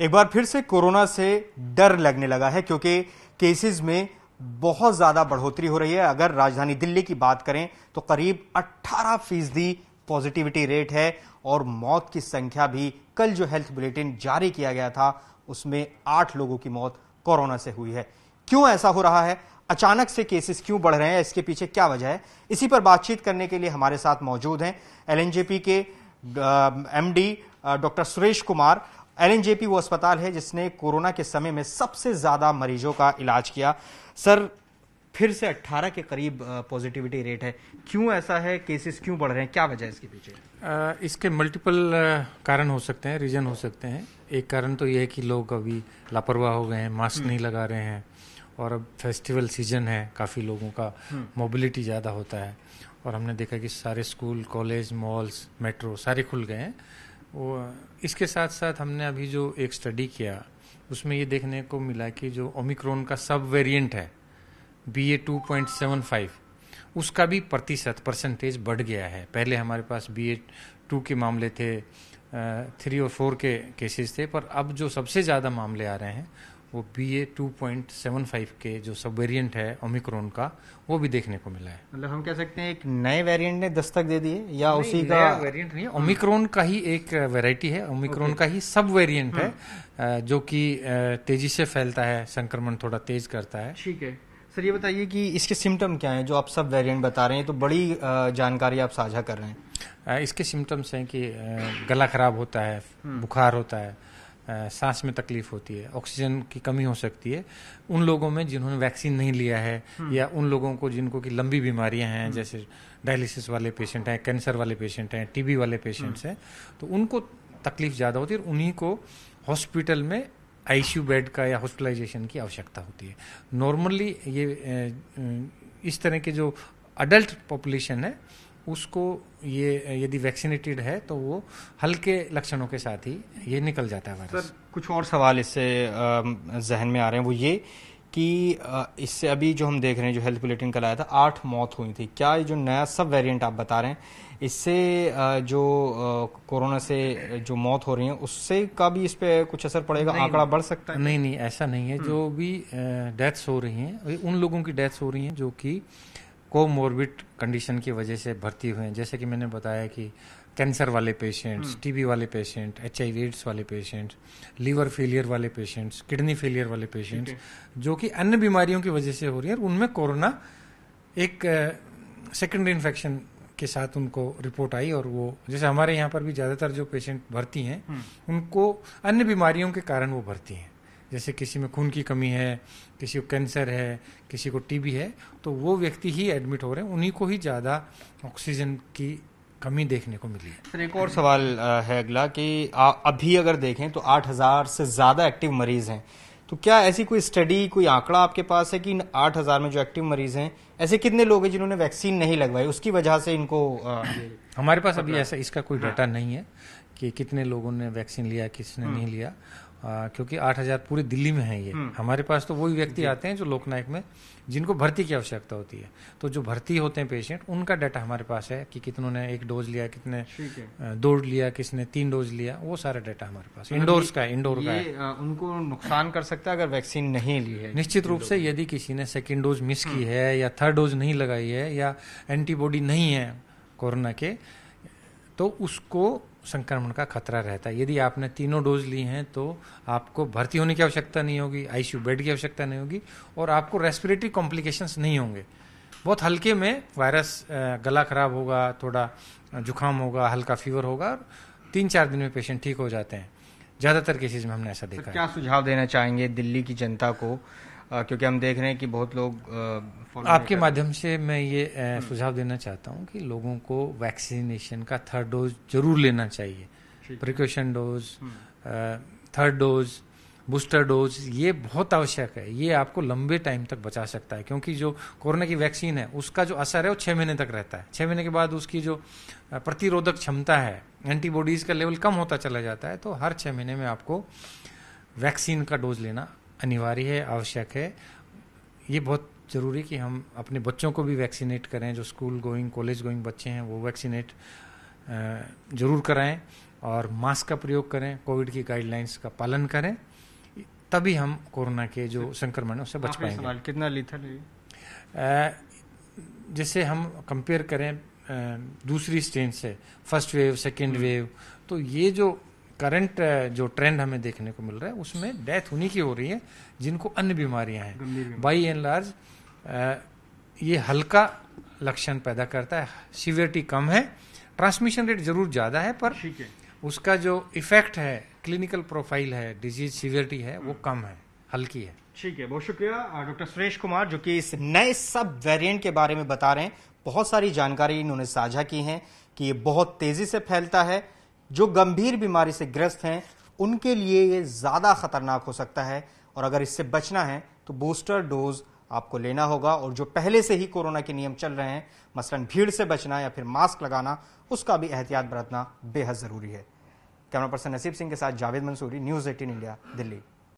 एक बार फिर से कोरोना से डर लगने लगा है क्योंकि केसेस में बहुत ज्यादा बढ़ोतरी हो रही है अगर राजधानी दिल्ली की बात करें तो करीब 18 फीसदी पॉजिटिविटी रेट है और मौत की संख्या भी कल जो हेल्थ बुलेटिन जारी किया गया था उसमें आठ लोगों की मौत कोरोना से हुई है क्यों ऐसा हो रहा है अचानक से केसेस क्यों बढ़ रहे हैं इसके पीछे क्या वजह है इसी पर बातचीत करने के लिए हमारे साथ मौजूद हैं एलएनजेपी के एमडी डॉक्टर सुरेश कुमार एलएनजेपी वो अस्पताल है जिसने कोरोना के समय में सबसे ज्यादा मरीजों का इलाज किया सर फिर से 18 के करीब पॉजिटिविटी रेट है क्यों ऐसा है केसेस क्यों बढ़ रहे हैं क्या वजह है इसके पीछे इसके मल्टीपल कारण हो सकते हैं रीजन हो सकते हैं एक कारण तो यह है कि लोग अभी लापरवाह हो गए हैं मास्क हम्म। नहीं लगा रहे हैं और अब फेस्टिवल सीजन है काफ़ी लोगों का मोबिलिटी हम्म। ज़्यादा होता है और हमने देखा कि सारे स्कूल कॉलेज मॉल्स मेट्रो सारे खुल गए हैं वो इसके साथ साथ हमने अभी जो एक स्टडी किया उसमें ये देखने को मिला कि जो ओमिक्रोन का सब वेरिएंट है B A two point seven five उसका भी प्रतिशत परसेंटेज बढ़ गया है पहले हमारे पास बी ए टू के मामले थे थ्री और फोर के केसेस थे पर अब जो सबसे ज़्यादा मामले आ रहे हैं वो B A two point seven five के जो सब वेरियंट है ओमिक्रोन का वो भी देखने को मिला है मतलब हम कह सकते हैं एक नए वेरिएंट ने दस्तक दे दिए या उसी का वेरिएंट नहीं ओमिक्रोन का ही एक वेरायटी है ओमिक्रोन okay. का ही सब वेरिएंट है हम्म। जो कि तेजी से फैलता है संक्रमण थोड़ा तेज करता है ठीक है सर ये बताइए कि इसके सिम्टम क्या हैं जो आप सब वेरिएंट बता रहे हैं तो बड़ी जानकारी आप साझा कर रहे हैं इसके सिम्टम्स हैं कि गला खराब होता है हम्म। बुखार होता है सांस में तकलीफ होती है ऑक्सीजन की कमी हो सकती है उन लोगों में जिन्होंने वैक्सीन नहीं लिया है हम्म। या उन लोगों को जिनको की लंबी बीमारियां हैं हम्म। जैसे डायलिसिस वाले पेशेंट हैं कैंसर वाले पेशेंट हैं टीबी वाले पेशेंट्स हम्म। हैं तो उनको तकलीफ ज़्यादा होती है और उन्हीं को हॉस्पिटल में आईसीयू बेड का या हॉस्पिटलाइजेशन की आवश्यकता होती है नॉर्मली ये इस तरह के जो अडल्ट पॉपुलेशन है उसको ये यदि वैक्सीनेटेड है तो वो हल्के लक्षणों के साथ ही ये निकल जाता है वायरस सर कुछ और सवाल इससे जहन में आ रहे हैं वो ये कि इससे अभी जो हम देख रहे हैं जो हेल्थ बुलेटिन कल आया था आठ मौत हुई थी क्या ये जो नया सब वेरिएंट आप बता रहे हैं इससे जो कोरोना से जो मौत हो रही है उससे का भी इस पर कुछ असर पड़ेगा आंकड़ा बढ़ सकता है नहीं नहीं ऐसा नहीं है हम्म। जो भी डेथ्स हो रही हैं उन लोगों की डेथ्स हो रही हैं जो कि कोमोर्बिड कंडीशन की वजह से भर्ती हुए हैं जैसे कि मैंने बताया कि कैंसर वाले पेशेंट्स हम्म। टीबी वाले पेशेंट एच आई एड्स वाले पेशेंट्स लीवर फेलियर वाले पेशेंट्स किडनी फेलियर वाले पेशेंट्स जो कि अन्य बीमारियों की वजह से हो रही है उनमें कोरोना एक सेकेंडरी इन्फेक्शन के साथ उनको रिपोर्ट आई और वो जैसे हमारे यहाँ पर भी ज़्यादातर जो पेशेंट भर्ती हैं हम्म। उनको अन्य बीमारियों के कारण वो भर्ती हैं जैसे किसी में खून की कमी है किसी को कैंसर है किसी को टीबी है तो वो व्यक्ति ही एडमिट हो रहे हैं उन्हीं को ही ज़्यादा ऑक्सीजन की कमी देखने को मिली है सर एक और सवाल है अगला कि अभी अगर देखें तो 8000 से ज़्यादा एक्टिव मरीज हैं तो क्या ऐसी कोई स्टडी कोई आंकड़ा आपके पास है कि इन हजार में जो एक्टिव मरीज हैं ऐसे कितने लोग हैं जिन्होंने वैक्सीन नहीं लगवाई उसकी वजह से इनको आ, हमारे पास अभी ऐसा इसका कोई डाटा हाँ। नहीं है कि कितने लोगों ने वैक्सीन लिया किसने हम्म। नहीं लिया आ, क्योंकि आठ हजार पूरे दिल्ली में है ये हम्म। हमारे पास तो वही व्यक्ति आते हैं जो लोकनायक में जिनको भर्ती की आवश्यकता होती है तो जो भर्ती होते हैं पेशेंट उनका डाटा हमारे पास है कि कितनों ने एक डोज लिया कितने दो लिया किसने तीन डोज लिया वो सारा डाटा हमारे पास इंडोर्स मतलब का है इंडोर का है उनको नुकसान कर सकता है अगर वैक्सीन नहीं ली है निश्चित रूप से यदि किसी ने सेकेंड डोज मिस की हम्म। है या थर्ड डोज नहीं लगाई है या एंटीबॉडी नहीं है कोरोना के तो उसको संक्रमण का खतरा रहता है यदि आपने तीनों डोज ली हैं तो आपको भर्ती होने की आवश्यकता नहीं होगी आईसीयू बेड की आवश्यकता नहीं होगी और आपको रेस्पिरेटरी कॉम्प्लिकेशंस नहीं होंगे बहुत हल्के में वायरस गला खराब होगा थोड़ा जुकाम होगा हल्का फीवर होगा और तीन चार दिन में पेशेंट ठीक हो जाते हैं ज्यादातर केसेज में हमने ऐसा देखा क्या सुझाव देना चाहेंगे दिल्ली की जनता को क्योंकि हम देख रहे हैं कि बहुत लोग आपके माध्यम से मैं ये हम्म। सुझाव देना चाहता हूँ कि लोगों को वैक्सीनेशन का थर्ड डोज जरूर लेना चाहिए precaution dose third dose booster dose ये बहुत आवश्यक है ये आपको लंबे टाइम तक बचा सकता है क्योंकि जो कोरोना की वैक्सीन है उसका जो असर है वो छः महीने तक रहता है छः महीने के बाद उसकी जो प्रतिरोधक क्षमता है एंटीबॉडीज़ का लेवल कम होता चला जाता है तो हर छः महीने में आपको वैक्सीन का डोज लेना अनिवार्य है आवश्यक है ये बहुत ज़रूरी कि हम अपने बच्चों को भी वैक्सीनेट करें जो स्कूल गोइंग कॉलेज गोइंग बच्चे हैं वो वैक्सीनेट ज़रूर कराएं और मास्क का प्रयोग करें कोविड की गाइडलाइंस का पालन करें तभी हम कोरोना के जो संक्रमण उससे बच पाएंगे सवाल कितना लीथल है जैसे हम कंपेयर करें दूसरी स्टेन से फर्स्ट वेव सेकेंड वेव तो ये जो करंट uh, जो ट्रेंड हमें देखने को मिल रहा है उसमें डेथ उन्हीं की हो रही है जिनको अन्य बीमारियां हैं बाई एंड लार्ज ये हल्का लक्षण पैदा करता है सीवियरिटी कम है ट्रांसमिशन रेट जरूर ज्यादा है पर है उसका जो इफेक्ट है क्लिनिकल प्रोफाइल है डिजीज सीवियरिटी है वो कम है हल्की है ठीक है बहुत शुक्रिया डॉक्टर सुरेश कुमार जो कि इस नए सब वेरिएंट के बारे में बता रहे हैं बहुत सारी जानकारी इन्होंने साझा की है कि ये बहुत तेजी से फैलता है जो गंभीर बीमारी से ग्रस्त हैं उनके लिए ये ज़्यादा खतरनाक हो सकता है और अगर इससे बचना है तो बूस्टर डोज आपको लेना होगा और जो पहले से ही कोरोना के नियम चल रहे हैं मसलन भीड़ से बचना या फिर मास्क लगाना उसका भी एहतियात बरतना बेहद ज़रूरी है कैमरा पर्सन नसीब सिंह के साथ Javed Mansuri News Eighteen India Delhi